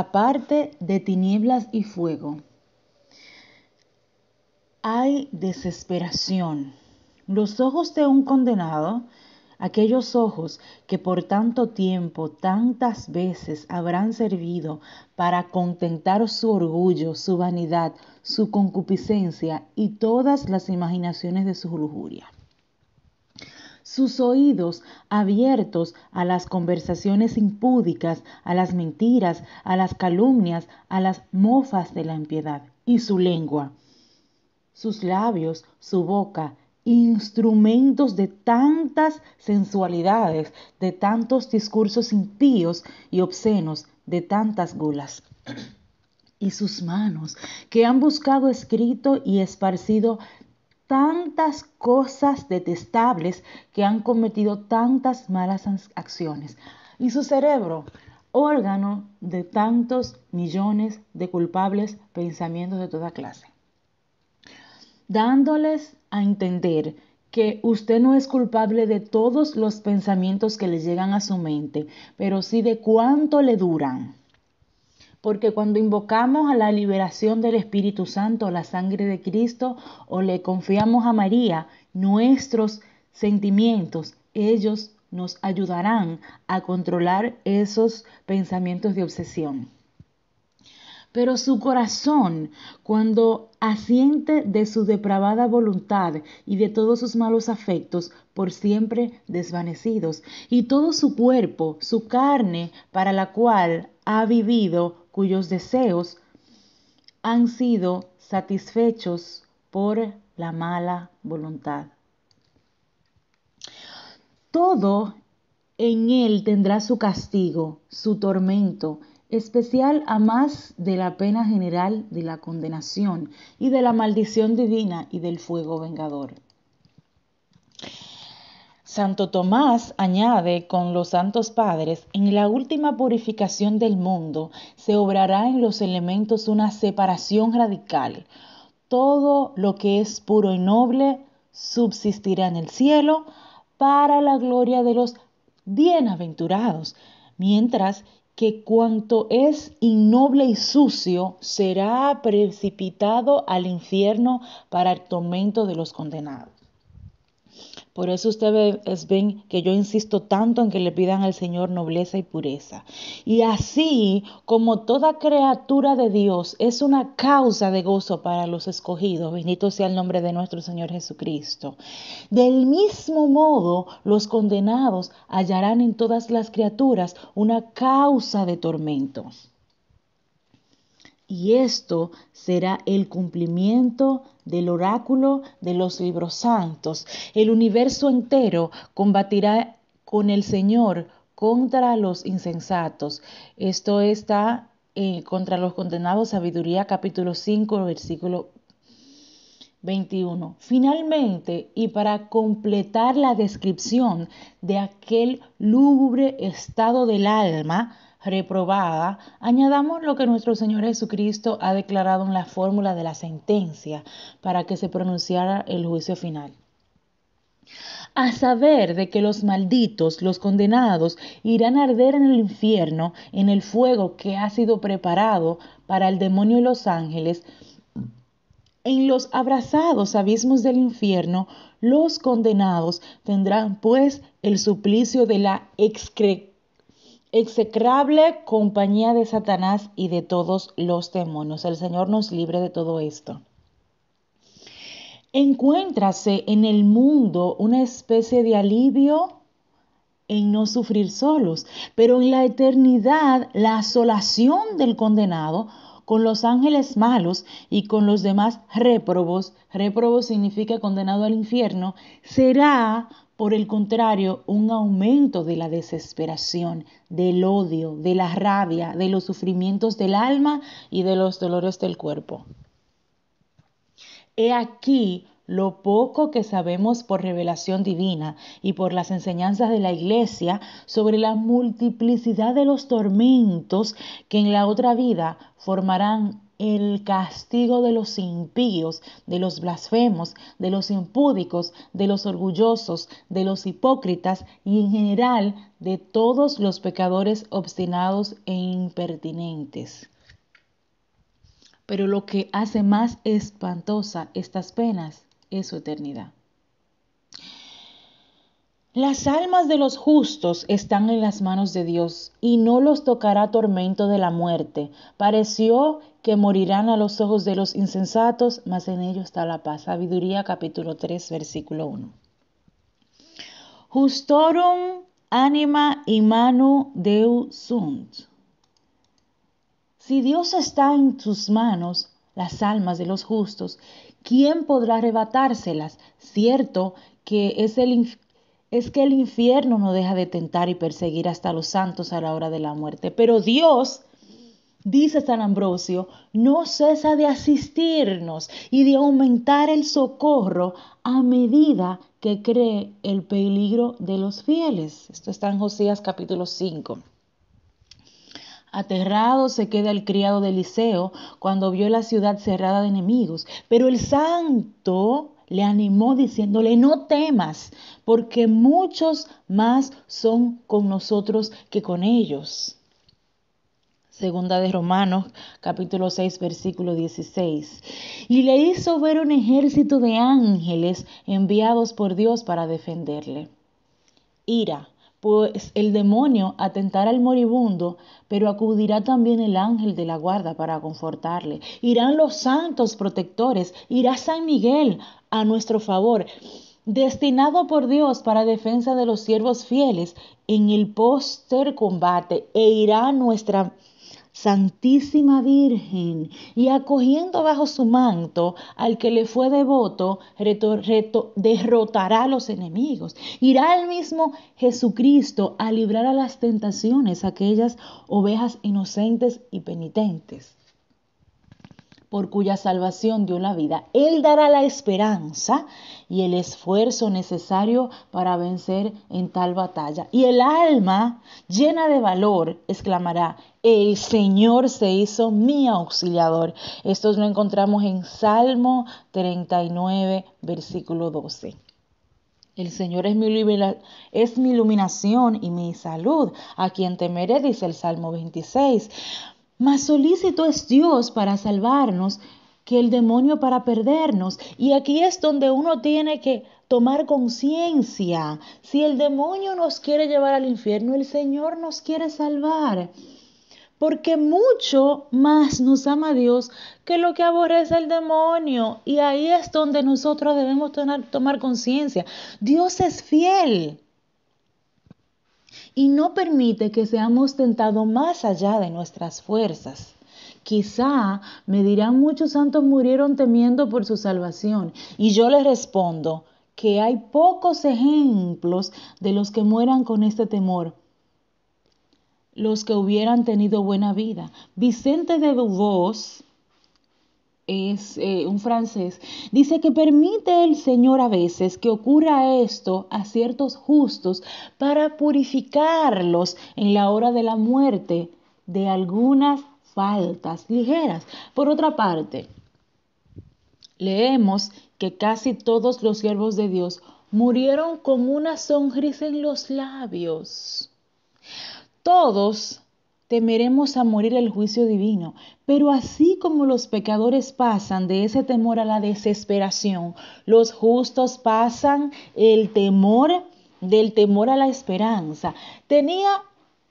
aparte de tinieblas y fuego. Hay desesperación. Los ojos de un condenado, aquellos ojos que por tanto tiempo, tantas veces habrán servido para contentar su orgullo, su vanidad, su concupiscencia y todas las imaginaciones de su lujuria sus oídos abiertos a las conversaciones impúdicas, a las mentiras, a las calumnias, a las mofas de la impiedad, y su lengua, sus labios, su boca, instrumentos de tantas sensualidades, de tantos discursos impíos y obscenos, de tantas gulas. y sus manos, que han buscado escrito y esparcido tantas cosas detestables que han cometido tantas malas acciones. Y su cerebro, órgano de tantos millones de culpables pensamientos de toda clase. Dándoles a entender que usted no es culpable de todos los pensamientos que le llegan a su mente, pero sí de cuánto le duran. Porque cuando invocamos a la liberación del Espíritu Santo, la sangre de Cristo, o le confiamos a María nuestros sentimientos, ellos nos ayudarán a controlar esos pensamientos de obsesión. Pero su corazón, cuando asiente de su depravada voluntad y de todos sus malos afectos, por siempre desvanecidos, y todo su cuerpo, su carne, para la cual ha vivido, cuyos deseos han sido satisfechos por la mala voluntad. Todo en él tendrá su castigo, su tormento, especial a más de la pena general de la condenación y de la maldición divina y del fuego vengador. Santo Tomás añade con los santos padres, en la última purificación del mundo se obrará en los elementos una separación radical. Todo lo que es puro y noble subsistirá en el cielo para la gloria de los bienaventurados, mientras que cuanto es innoble y sucio será precipitado al infierno para el tormento de los condenados. Por eso ustedes ven que yo insisto tanto en que le pidan al Señor nobleza y pureza. Y así como toda criatura de Dios es una causa de gozo para los escogidos, bendito sea el nombre de nuestro Señor Jesucristo. Del mismo modo, los condenados hallarán en todas las criaturas una causa de tormentos. Y esto será el cumplimiento de del oráculo de los libros santos. El universo entero combatirá con el Señor contra los insensatos. Esto está eh, contra los condenados, Sabiduría capítulo 5, versículo 21. Finalmente, y para completar la descripción de aquel lúgubre estado del alma, reprobada, añadamos lo que nuestro Señor Jesucristo ha declarado en la fórmula de la sentencia para que se pronunciara el juicio final a saber de que los malditos, los condenados, irán a arder en el infierno, en el fuego que ha sido preparado para el demonio y los ángeles, en los abrazados abismos del infierno, los condenados tendrán pues el suplicio de la excreción execrable compañía de Satanás y de todos los demonios. El Señor nos libre de todo esto. Encuéntrase en el mundo una especie de alivio en no sufrir solos, pero en la eternidad la asolación del condenado con los ángeles malos y con los demás réprobos, réprobo significa condenado al infierno, será por el contrario, un aumento de la desesperación, del odio, de la rabia, de los sufrimientos del alma y de los dolores del cuerpo. He aquí lo poco que sabemos por revelación divina y por las enseñanzas de la Iglesia sobre la multiplicidad de los tormentos que en la otra vida formarán el castigo de los impíos, de los blasfemos, de los impúdicos, de los orgullosos, de los hipócritas y en general de todos los pecadores obstinados e impertinentes. Pero lo que hace más espantosa estas penas es su eternidad. Las almas de los justos están en las manos de Dios y no los tocará tormento de la muerte. Pareció que morirán a los ojos de los insensatos, mas en ellos está la paz. Sabiduría capítulo 3, versículo 1. Justorum anima manu Deus sunt. Si Dios está en tus manos, las almas de los justos, ¿quién podrá arrebatárselas? Cierto que es el es que el infierno no deja de tentar y perseguir hasta los santos a la hora de la muerte. Pero Dios, dice San Ambrosio, no cesa de asistirnos y de aumentar el socorro a medida que cree el peligro de los fieles. Esto está en Josías capítulo 5. Aterrado se queda el criado de Eliseo cuando vio la ciudad cerrada de enemigos, pero el santo le animó diciéndole, no temas, porque muchos más son con nosotros que con ellos. Segunda de Romanos, capítulo 6, versículo 16. Y le hizo ver un ejército de ángeles enviados por Dios para defenderle. Ira, pues el demonio atentará al moribundo, pero acudirá también el ángel de la guarda para confortarle. Irán los santos protectores, irá San Miguel a nuestro favor, destinado por Dios para defensa de los siervos fieles en el póster combate, e irá nuestra Santísima Virgen, y acogiendo bajo su manto al que le fue devoto, reto, reto, derrotará a los enemigos. Irá el mismo Jesucristo a librar a las tentaciones aquellas ovejas inocentes y penitentes por cuya salvación dio la vida. Él dará la esperanza y el esfuerzo necesario para vencer en tal batalla. Y el alma, llena de valor, exclamará, el Señor se hizo mi auxiliador. Esto lo encontramos en Salmo 39, versículo 12. El Señor es mi, iluminación y mi salud. A quien temeré, dice el Salmo 26. Más solícito es Dios para salvarnos que el demonio para perdernos. Y aquí es donde uno tiene que tomar conciencia. Si el demonio nos quiere llevar al infierno, el Señor nos quiere salvar. Porque mucho más nos ama Dios que lo que aborrece el demonio. Y ahí es donde nosotros debemos tomar, tomar conciencia. Dios es fiel y no permite que seamos tentados más allá de nuestras fuerzas. Quizá me dirán muchos santos murieron temiendo por su salvación y yo les respondo que hay pocos ejemplos de los que mueran con este temor los que hubieran tenido buena vida. Vicente de Duvoz es eh, un francés, dice que permite el Señor a veces que ocurra esto a ciertos justos para purificarlos en la hora de la muerte de algunas faltas ligeras. Por otra parte, leemos que casi todos los siervos de Dios murieron con una sonrisa en los labios. Todos temeremos a morir el juicio divino. Pero así como los pecadores pasan de ese temor a la desesperación, los justos pasan el temor del temor a la esperanza. Tenía,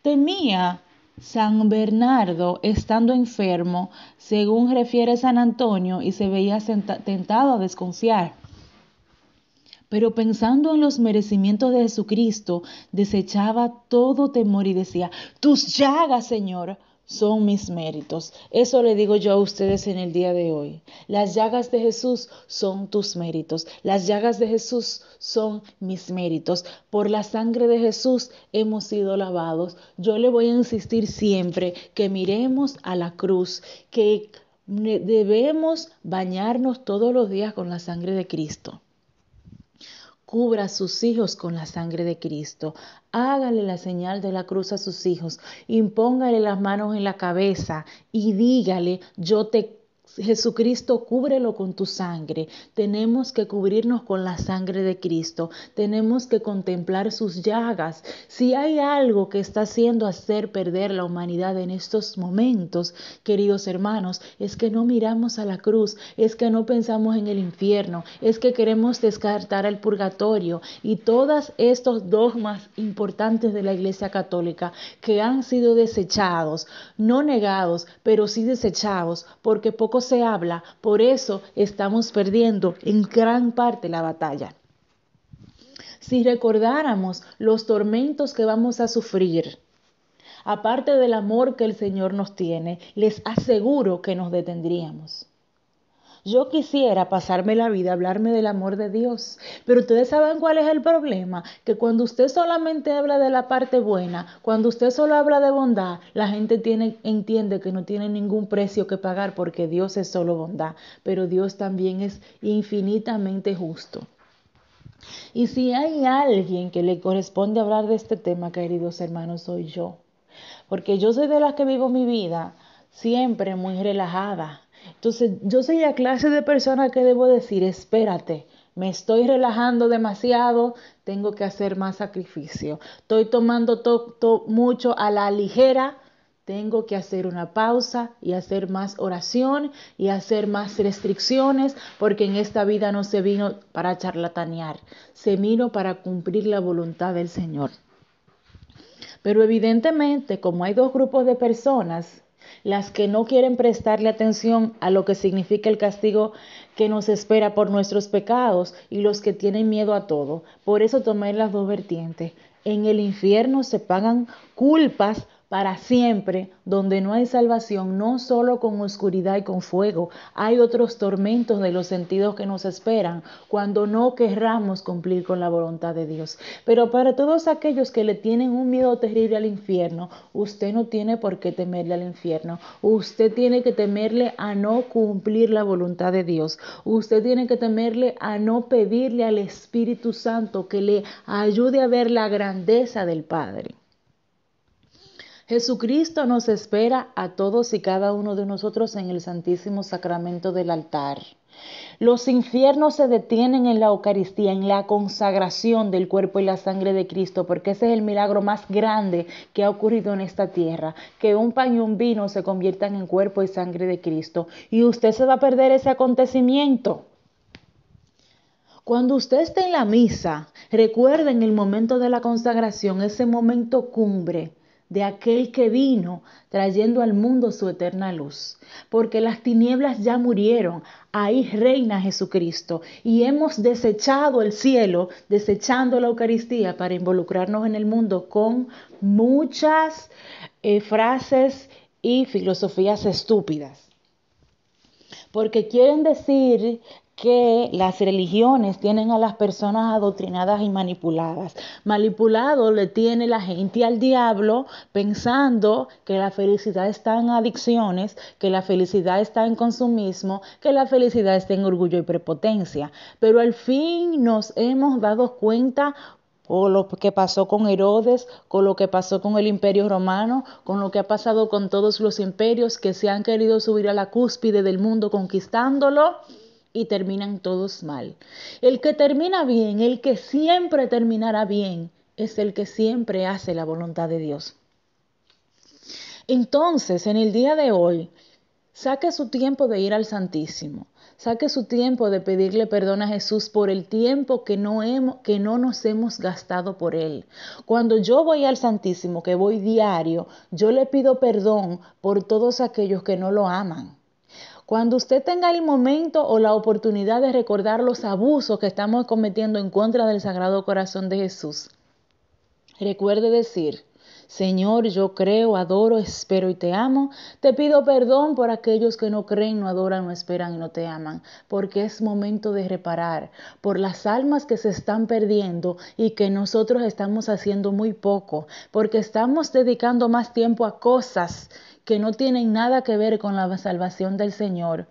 temía San Bernardo estando enfermo, según refiere San Antonio, y se veía tentado a desconfiar pero pensando en los merecimientos de Jesucristo, desechaba todo temor y decía, tus llagas, Señor, son mis méritos. Eso le digo yo a ustedes en el día de hoy. Las llagas de Jesús son tus méritos. Las llagas de Jesús son mis méritos. Por la sangre de Jesús hemos sido lavados. Yo le voy a insistir siempre que miremos a la cruz, que debemos bañarnos todos los días con la sangre de Cristo cubra a sus hijos con la sangre de Cristo. Hágale la señal de la cruz a sus hijos, impóngale las manos en la cabeza y dígale, yo te Jesucristo, cúbrelo con tu sangre. Tenemos que cubrirnos con la sangre de Cristo. Tenemos que contemplar sus llagas. Si hay algo que está haciendo hacer perder la humanidad en estos momentos, queridos hermanos, es que no miramos a la cruz, es que no pensamos en el infierno, es que queremos descartar el purgatorio y todos estos dogmas importantes de la Iglesia Católica que han sido desechados, no negados, pero sí desechados, porque pocos se habla, por eso estamos perdiendo en gran parte la batalla. Si recordáramos los tormentos que vamos a sufrir, aparte del amor que el Señor nos tiene, les aseguro que nos detendríamos. Yo quisiera pasarme la vida hablarme del amor de Dios, pero ustedes saben cuál es el problema, que cuando usted solamente habla de la parte buena, cuando usted solo habla de bondad, la gente tiene, entiende que no tiene ningún precio que pagar porque Dios es solo bondad, pero Dios también es infinitamente justo. Y si hay alguien que le corresponde hablar de este tema, queridos hermanos, soy yo. Porque yo soy de las que vivo mi vida siempre muy relajada, entonces, yo soy la clase de persona que debo decir, espérate, me estoy relajando demasiado, tengo que hacer más sacrificio. Estoy tomando to, mucho a la ligera, tengo que hacer una pausa y hacer más oración y hacer más restricciones, porque en esta vida no se vino para charlatanear, se vino para cumplir la voluntad del Señor. Pero evidentemente, como hay dos grupos de personas, las que no quieren prestarle atención a lo que significa el castigo que nos espera por nuestros pecados y los que tienen miedo a todo. Por eso tomé las dos vertientes. En el infierno se pagan culpas para siempre, donde no hay salvación, no solo con oscuridad y con fuego, hay otros tormentos de los sentidos que nos esperan cuando no querramos cumplir con la voluntad de Dios. Pero para todos aquellos que le tienen un miedo terrible al infierno, usted no tiene por qué temerle al infierno, usted tiene que temerle a no cumplir la voluntad de Dios, usted tiene que temerle a no pedirle al Espíritu Santo que le ayude a ver la grandeza del Padre. Jesucristo nos espera a todos y cada uno de nosotros en el Santísimo Sacramento del altar. Los infiernos se detienen en la Eucaristía, en la consagración del cuerpo y la sangre de Cristo, porque ese es el milagro más grande que ha ocurrido en esta tierra, que un pan y un vino se conviertan en cuerpo y sangre de Cristo. Y usted se va a perder ese acontecimiento. Cuando usted esté en la misa, recuerden el momento de la consagración, ese momento cumbre, de aquel que vino trayendo al mundo su eterna luz. Porque las tinieblas ya murieron, ahí reina Jesucristo y hemos desechado el cielo, desechando la Eucaristía para involucrarnos en el mundo con muchas eh, frases y filosofías estúpidas. Porque quieren decir que las religiones tienen a las personas adoctrinadas y manipuladas. Manipulado le tiene la gente al diablo pensando que la felicidad está en adicciones, que la felicidad está en consumismo, que la felicidad está en orgullo y prepotencia. Pero al fin nos hemos dado cuenta o lo que pasó con Herodes, con lo que pasó con el imperio romano, con lo que ha pasado con todos los imperios que se han querido subir a la cúspide del mundo conquistándolo y terminan todos mal. El que termina bien, el que siempre terminará bien, es el que siempre hace la voluntad de Dios. Entonces, en el día de hoy, saque su tiempo de ir al Santísimo, saque su tiempo de pedirle perdón a Jesús por el tiempo que no, que no nos hemos gastado por Él. Cuando yo voy al Santísimo, que voy diario, yo le pido perdón por todos aquellos que no lo aman cuando usted tenga el momento o la oportunidad de recordar los abusos que estamos cometiendo en contra del Sagrado Corazón de Jesús, recuerde decir, Señor, yo creo, adoro, espero y te amo. Te pido perdón por aquellos que no creen, no adoran, no esperan y no te aman, porque es momento de reparar por las almas que se están perdiendo y que nosotros estamos haciendo muy poco, porque estamos dedicando más tiempo a cosas que no tienen nada que ver con la salvación del Señor,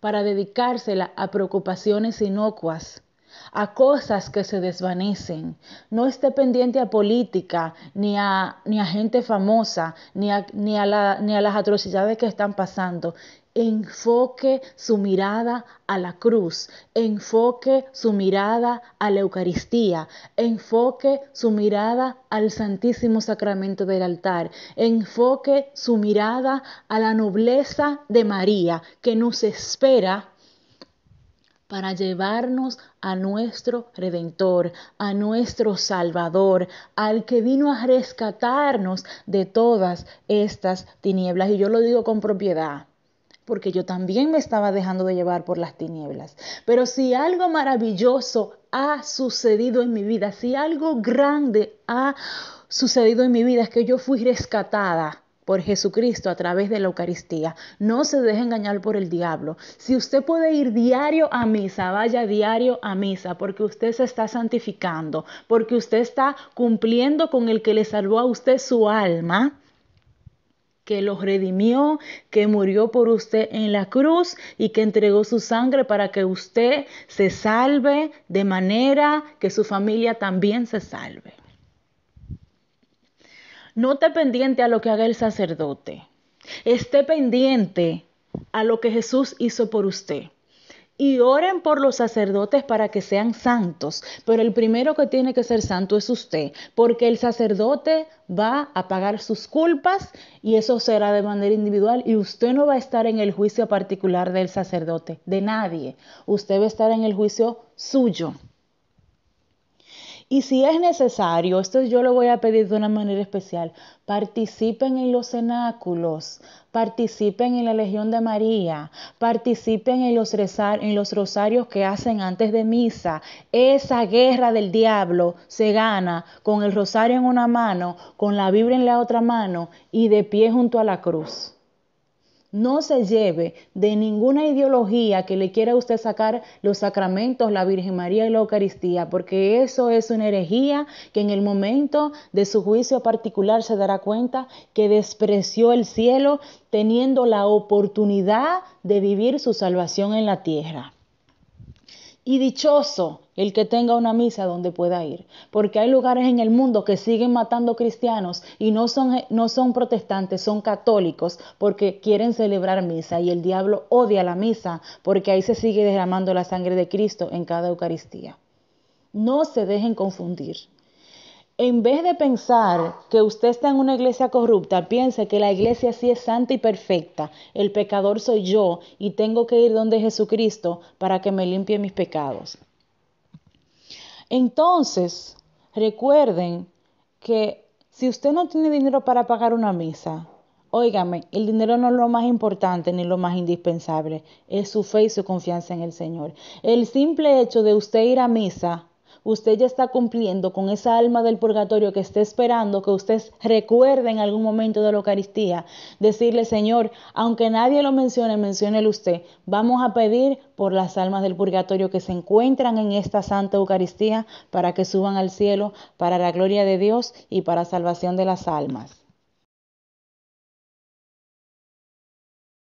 para dedicársela a preocupaciones inocuas a cosas que se desvanecen. No esté pendiente a política, ni a, ni a gente famosa, ni a, ni, a ni a las atrocidades que están pasando. Enfoque su mirada a la cruz, enfoque su mirada a la Eucaristía, enfoque su mirada al Santísimo Sacramento del altar, enfoque su mirada a la nobleza de María que nos espera para llevarnos a nuestro Redentor, a nuestro Salvador, al que vino a rescatarnos de todas estas tinieblas. Y yo lo digo con propiedad porque yo también me estaba dejando de llevar por las tinieblas. Pero si algo maravilloso ha sucedido en mi vida, si algo grande ha sucedido en mi vida, es que yo fui rescatada por Jesucristo a través de la Eucaristía. No se deje engañar por el diablo. Si usted puede ir diario a misa, vaya diario a misa, porque usted se está santificando, porque usted está cumpliendo con el que le salvó a usted su alma que los redimió, que murió por usted en la cruz y que entregó su sangre para que usted se salve de manera que su familia también se salve. No esté pendiente a lo que haga el sacerdote. Esté pendiente a lo que Jesús hizo por usted. Y oren por los sacerdotes para que sean santos. Pero el primero que tiene que ser santo es usted, porque el sacerdote va a pagar sus culpas y eso será de manera individual y usted no va a estar en el juicio particular del sacerdote, de nadie. Usted va a estar en el juicio suyo. Y si es necesario, esto yo lo voy a pedir de una manera especial, participen en los cenáculos, participen en la Legión de María, participen en los, rezar, en los rosarios que hacen antes de misa. Esa guerra del diablo se gana con el rosario en una mano, con la Biblia en la otra mano y de pie junto a la cruz. No se lleve de ninguna ideología que le quiera usted sacar los sacramentos, la Virgen María y la Eucaristía, porque eso es una herejía que en el momento de su juicio particular se dará cuenta que despreció el cielo teniendo la oportunidad de vivir su salvación en la tierra. Y dichoso el que tenga una misa donde pueda ir, porque hay lugares en el mundo que siguen matando cristianos y no son, no son protestantes, son católicos, porque quieren celebrar misa y el diablo odia la misa, porque ahí se sigue derramando la sangre de Cristo en cada Eucaristía. No se dejen confundir en vez de pensar que usted está en una iglesia corrupta, piense que la iglesia sí es santa y perfecta. El pecador soy yo y tengo que ir donde Jesucristo para que me limpie mis pecados. Entonces, recuerden que si usted no tiene dinero para pagar una misa, óigame, el dinero no es lo más importante ni lo más indispensable, es su fe y su confianza en el Señor. El simple hecho de usted ir a misa usted ya está cumpliendo con esa alma del purgatorio que está esperando que usted recuerde en algún momento de la Eucaristía. Decirle, Señor, aunque nadie lo mencione, menciónelo usted. Vamos a pedir por las almas del purgatorio que se encuentran en esta Santa Eucaristía para que suban al cielo, para la gloria de Dios y para salvación de las almas.